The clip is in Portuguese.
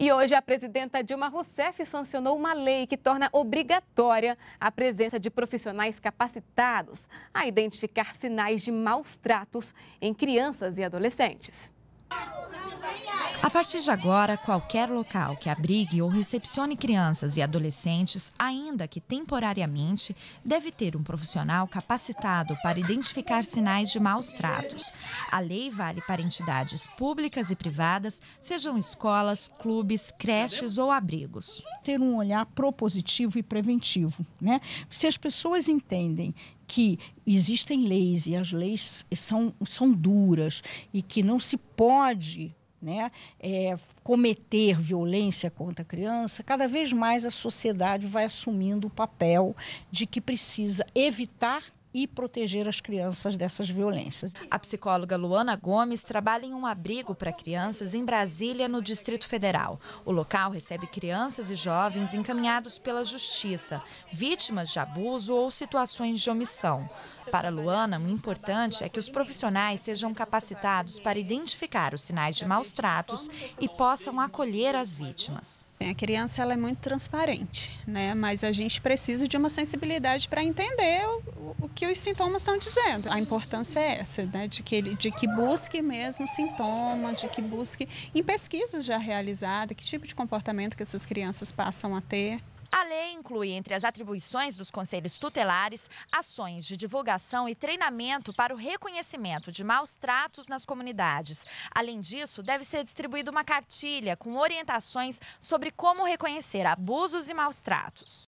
E hoje a presidenta Dilma Rousseff sancionou uma lei que torna obrigatória a presença de profissionais capacitados a identificar sinais de maus tratos em crianças e adolescentes. A partir de agora, qualquer local que abrigue ou recepcione crianças e adolescentes, ainda que temporariamente, deve ter um profissional capacitado para identificar sinais de maus tratos. A lei vale para entidades públicas e privadas, sejam escolas, clubes, creches ou abrigos. Ter um olhar propositivo e preventivo, né? Se as pessoas entendem que existem leis e as leis são, são duras e que não se pode né, é, cometer violência contra a criança, cada vez mais a sociedade vai assumindo o papel de que precisa evitar e proteger as crianças dessas violências. A psicóloga Luana Gomes trabalha em um abrigo para crianças em Brasília, no Distrito Federal. O local recebe crianças e jovens encaminhados pela justiça, vítimas de abuso ou situações de omissão. Para Luana, o importante é que os profissionais sejam capacitados para identificar os sinais de maus tratos e possam acolher as vítimas. A criança ela é muito transparente, né? mas a gente precisa de uma sensibilidade para entender o que os sintomas estão dizendo. A importância é essa, né? de, que ele, de que busque mesmo sintomas, de que busque em pesquisas já realizadas, que tipo de comportamento que essas crianças passam a ter. A lei inclui entre as atribuições dos conselhos tutelares ações de divulgação e treinamento para o reconhecimento de maus tratos nas comunidades. Além disso, deve ser distribuída uma cartilha com orientações sobre como reconhecer abusos e maus tratos.